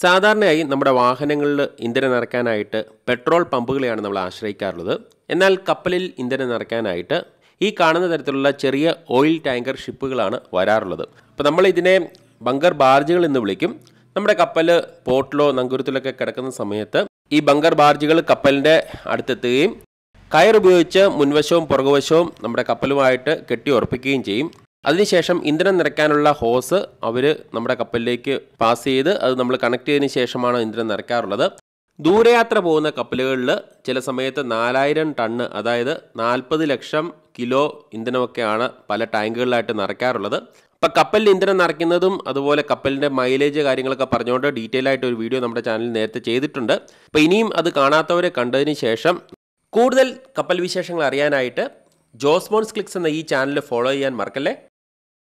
സാധാരണയായി നമ്മുടെ വാഹനങ്ങളിൽ ഇന്ധനം നിറയ്ക്കാനായിട്ട് പെട്രോൾ പമ്പുകളെയാണ് നമ്മൾ ആശ്രയിക്കാറുള്ളത് എന്നാൽ കപ്പലിൽ ഇന്ധനം നിറയ്ക്കാനായിട്ട് ഈ കാണുന്ന തരത്തിലുള്ള ചെറിയ ഓയിൽ ടാങ്കർ ഷിപ്പുകളാണ് വരാറുള്ളത് അപ്പോൾ നമ്മൾ ഇതിനെ ബങ്കർ ബാർജുകൾ എന്ന് വിളിക്കും നമ്മുടെ കപ്പൽ പോർട്ടിലോ നങ്കൂരത്തിലൊക്കെ കിടക്കുന്ന സമയത്ത് ഈ ബങ്കർ ബാർജുകൾ കപ്പലിൻ്റെ അടുത്തെത്തുകയും കയർ ഉപയോഗിച്ച് മുൻവശവും പുറകുവശവും നമ്മുടെ കപ്പലുമായിട്ട് കെട്ടി ഉറപ്പിക്കുകയും ചെയ്യും അതിനുശേഷം ഇന്ധനം നിറയ്ക്കാനുള്ള ഹോസ് അവർ നമ്മുടെ കപ്പലിലേക്ക് പാസ് ചെയ്ത് അത് നമ്മൾ കണക്ട് ചെയ്തതിന് ശേഷമാണ് ഇന്ധനം നിറയ്ക്കാറുള്ളത് ദൂരയാത്ര പോകുന്ന കപ്പലുകളിൽ ചില സമയത്ത് നാലായിരം ടണ്ണ് അതായത് നാൽപ്പത് ലക്ഷം കിലോ ഇന്ധനമൊക്കെയാണ് പല ടാങ്കുകളിലായിട്ട് നിറയ്ക്കാറുള്ളത് അപ്പം കപ്പലിൽ ഇന്ധനം നിറയ്ക്കുന്നതും അതുപോലെ കപ്പലിൻ്റെ മൈലേജ് കാര്യങ്ങളൊക്കെ പറഞ്ഞുകൊണ്ട് ഡീറ്റെയിൽ ആയിട്ട് ഒരു വീഡിയോ നമ്മുടെ ചാനലിൽ നേരത്തെ ചെയ്തിട്ടുണ്ട് അപ്പോൾ ഇനിയും അത് കാണാത്തവരെ കണ്ടതിന് ശേഷം കൂടുതൽ കപ്പൽ വിശേഷങ്ങൾ അറിയാനായിട്ട് ജോസ്മോൺസ് ക്ലിക്സ് എന്ന ഈ ചാനൽ ഫോളോ ചെയ്യാൻ മറക്കല്ലേ